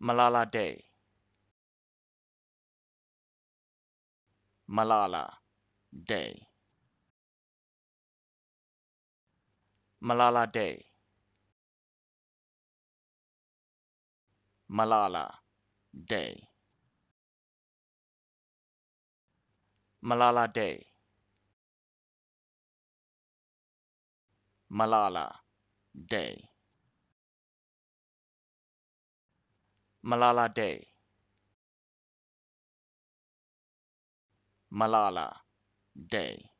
Malala Day. Malala Day. Malala Day. Malala Day. Malala Day. Malala Day. Malala Day. Malala Day.